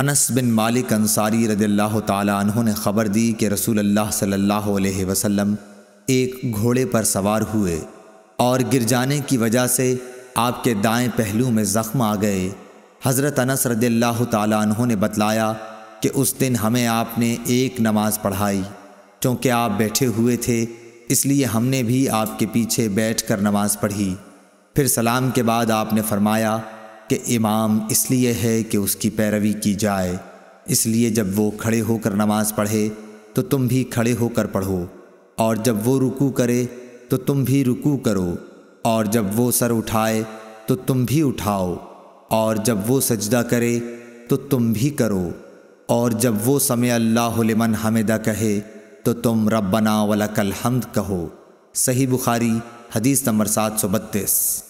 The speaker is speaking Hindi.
अनस बिन मालिक अंसारी रदल्ला तहों ने ख़बर दी कि रसूल अल्लाह सल्लल्लाहु अलैहि वसल्लम एक घोड़े पर सवार हुए और गिर जाने की वजह से आपके दाएं पहलू में ज़ख्म आ गए हज़रत अनस रदल्ला तहों ने बतलाया कि उस दिन हमें आपने एक नमाज़ पढ़ाई क्योंकि आप बैठे हुए थे इसलिए हमने भी आपके पीछे बैठ कर नमाज़ पढ़ी फिर सलाम के बाद आपने फरमाया कि इमाम इसलिए है कि उसकी पैरवी की जाए इसलिए जब वो खड़े होकर नमाज़ पढ़े तो तुम भी खड़े होकर पढ़ो और जब वो रुकू करे तो तुम भी रुकू करो और जब वो सर उठाए तो तुम भी उठाओ और जब वो सजदा करे तो तुम भी करो और जब वो समय अल्लाह लिमन हमिदा कहे तो तुम रब्बना वलकल हमद कहो सही बुखारी हदीस नंबर सात सौ बत्तीस